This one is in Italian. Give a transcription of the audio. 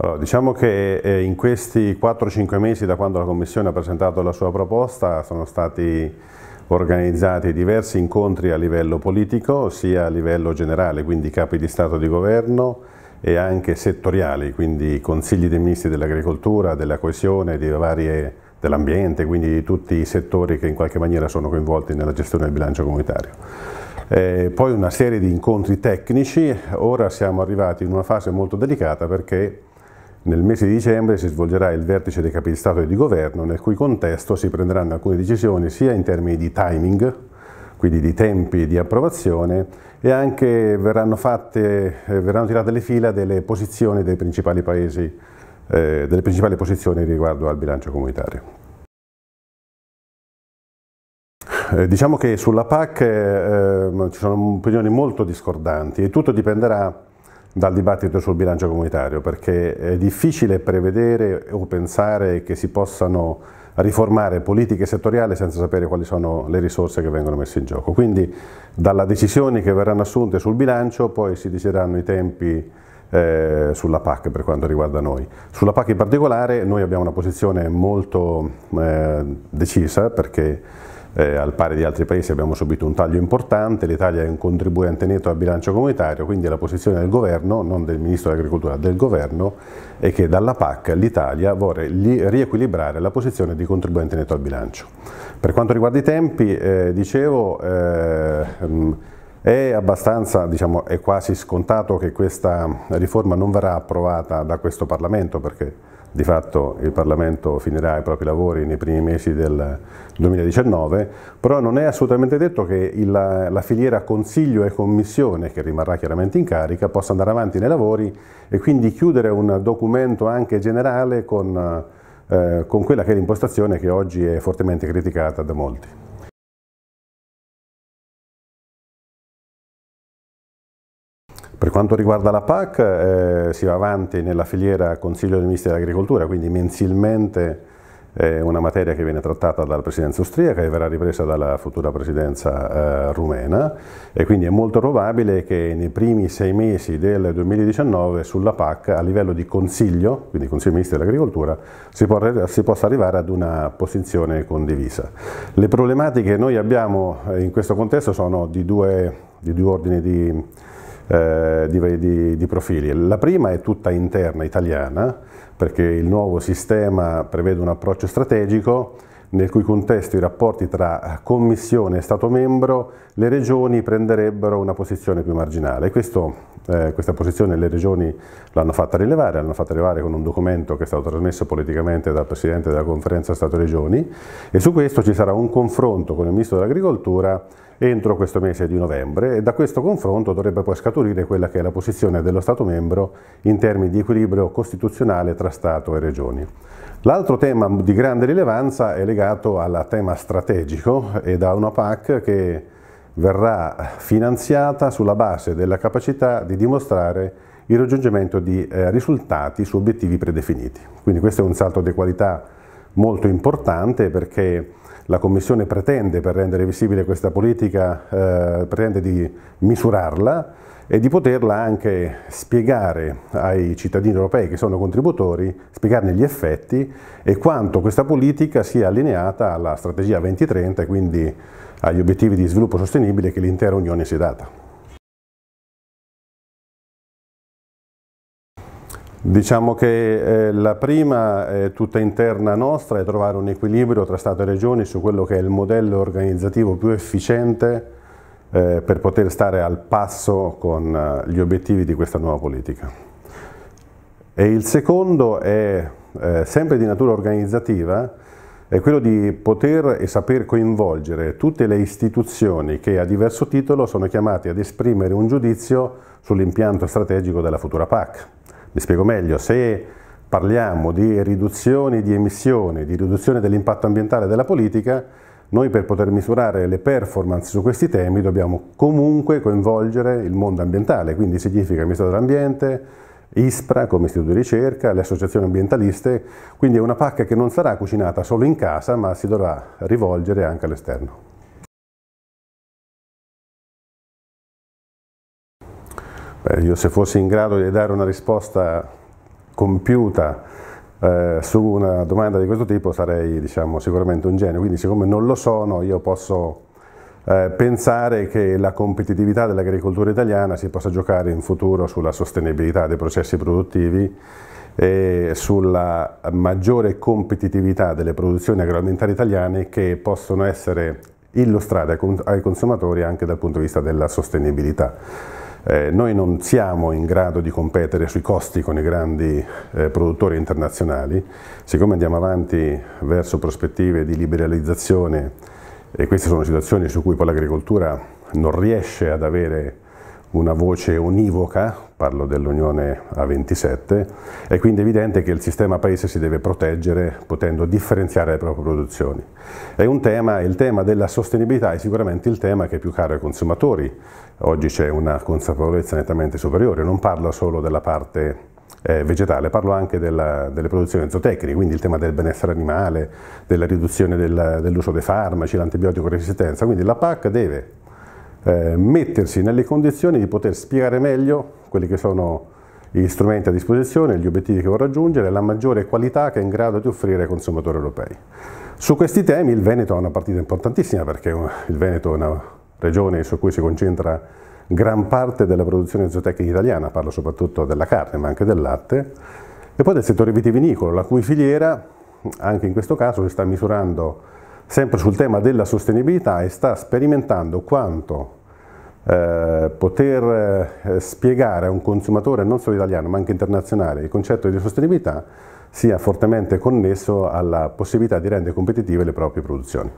Allora, diciamo che eh, in questi 4-5 mesi da quando la Commissione ha presentato la sua proposta sono stati organizzati diversi incontri a livello politico, sia a livello generale, quindi capi di Stato e di Governo, e anche settoriali, quindi consigli dei ministri dell'agricoltura, della coesione, dell'ambiente, quindi di tutti i settori che in qualche maniera sono coinvolti nella gestione del bilancio comunitario. Eh, poi una serie di incontri tecnici, ora siamo arrivati in una fase molto delicata perché nel mese di dicembre si svolgerà il vertice dei capi di Stato e di Governo, nel cui contesto si prenderanno alcune decisioni sia in termini di timing, quindi di tempi di approvazione, e anche verranno, fatte, eh, verranno tirate le fila delle posizioni dei principali paesi, eh, delle principali posizioni riguardo al bilancio comunitario eh, diciamo che sulla PAC eh, ehm, ci sono opinioni molto discordanti e tutto dipenderà dal dibattito sul bilancio comunitario, perché è difficile prevedere o pensare che si possano riformare politiche settoriali senza sapere quali sono le risorse che vengono messe in gioco. Quindi dalle decisioni che verranno assunte sul bilancio poi si decideranno i tempi eh, sulla PAC per quanto riguarda noi. Sulla PAC in particolare noi abbiamo una posizione molto eh, decisa perché eh, al pari di altri paesi abbiamo subito un taglio importante, l'Italia è un contribuente netto al bilancio comunitario, quindi la posizione del governo, non del Ministro dell'Agricoltura, del governo, è che dalla PAC l'Italia vuole riequilibrare la posizione di contribuente netto al bilancio. Per quanto riguarda i tempi, eh, dicevo, eh, è abbastanza, diciamo, è quasi scontato che questa riforma non verrà approvata da questo Parlamento perché di fatto il Parlamento finirà i propri lavori nei primi mesi del 2019, però non è assolutamente detto che la, la filiera Consiglio e Commissione, che rimarrà chiaramente in carica, possa andare avanti nei lavori e quindi chiudere un documento anche generale con, eh, con quella che è l'impostazione che oggi è fortemente criticata da molti. Per quanto riguarda la PAC eh, si va avanti nella filiera Consiglio dei Ministri dell'Agricoltura, quindi mensilmente è eh, una materia che viene trattata dalla presidenza austriaca e verrà ripresa dalla futura presidenza eh, rumena e quindi è molto probabile che nei primi sei mesi del 2019 sulla PAC a livello di Consiglio, quindi Consiglio dei Ministri dell'Agricoltura, si, si, possa arrivare ad una posizione condivisa. Le problematiche che noi abbiamo eh, in questo contesto sono di due, di due ordini di eh, di, di, di profili. La prima è tutta interna italiana, perché il nuovo sistema prevede un approccio strategico nel cui contesto i rapporti tra Commissione e Stato membro, le regioni prenderebbero una posizione più marginale. Questo eh, questa posizione le regioni l'hanno fatta rilevare, l'hanno fatta rilevare con un documento che è stato trasmesso politicamente dal Presidente della Conferenza Stato-Regioni e su questo ci sarà un confronto con il Ministro dell'Agricoltura entro questo mese di novembre e da questo confronto dovrebbe poi scaturire quella che è la posizione dello Stato membro in termini di equilibrio costituzionale tra Stato e Regioni. L'altro tema di grande rilevanza è legato al tema strategico e da una PAC che verrà finanziata sulla base della capacità di dimostrare il raggiungimento di eh, risultati su obiettivi predefiniti. Quindi questo è un salto di qualità molto importante perché la Commissione pretende, per rendere visibile questa politica, eh, pretende di misurarla, e di poterla anche spiegare ai cittadini europei che sono contributori, spiegarne gli effetti e quanto questa politica sia allineata alla strategia 2030 e quindi agli obiettivi di sviluppo sostenibile che l'intera Unione si è data. Diciamo che eh, la prima eh, tutta interna nostra è trovare un equilibrio tra Stato e Regioni su quello che è il modello organizzativo più efficiente eh, per poter stare al passo con eh, gli obiettivi di questa nuova politica. E il secondo è eh, sempre di natura organizzativa, è quello di poter e saper coinvolgere tutte le istituzioni che a diverso titolo sono chiamate ad esprimere un giudizio sull'impianto strategico della futura PAC. Mi spiego meglio, se parliamo di riduzioni di emissioni, di riduzione dell'impatto ambientale della politica, noi per poter misurare le performance su questi temi dobbiamo comunque coinvolgere il mondo ambientale, quindi significa il Ministero dell'Ambiente, ISPRA come istituto di ricerca, le associazioni ambientaliste, quindi è una pacca che non sarà cucinata solo in casa ma si dovrà rivolgere anche all'esterno. io se fossi in grado di dare una risposta compiuta eh, su una domanda di questo tipo sarei diciamo, sicuramente un genio, quindi siccome non lo sono io posso eh, pensare che la competitività dell'agricoltura italiana si possa giocare in futuro sulla sostenibilità dei processi produttivi e sulla maggiore competitività delle produzioni agroalimentari italiane che possono essere illustrate ai consumatori anche dal punto di vista della sostenibilità. Eh, noi non siamo in grado di competere sui costi con i grandi eh, produttori internazionali, siccome andiamo avanti verso prospettive di liberalizzazione e queste sono situazioni su cui poi l'agricoltura non riesce ad avere una voce univoca, parlo dell'Unione a 27, è quindi evidente che il sistema paese si deve proteggere potendo differenziare le proprie produzioni. Tema, il tema della sostenibilità è sicuramente il tema che è più caro ai consumatori, oggi c'è una consapevolezza nettamente superiore, non parlo solo della parte eh, vegetale, parlo anche della, delle produzioni zootecniche, quindi il tema del benessere animale, della riduzione del, dell'uso dei farmaci, l'antibiotico resistenza, quindi la PAC deve eh, mettersi nelle condizioni di poter spiegare meglio quelli che sono gli strumenti a disposizione, gli obiettivi che vuole raggiungere e la maggiore qualità che è in grado di offrire ai consumatori europei. Su questi temi il Veneto ha una partita importantissima perché eh, il Veneto è una regione su cui si concentra gran parte della produzione zootecnica italiana, parlo soprattutto della carne ma anche del latte, e poi del settore vitivinicolo, la cui filiera anche in questo caso si sta misurando sempre sul tema della sostenibilità e sta sperimentando quanto eh, poter eh, spiegare a un consumatore non solo italiano ma anche internazionale il concetto di sostenibilità sia fortemente connesso alla possibilità di rendere competitive le proprie produzioni.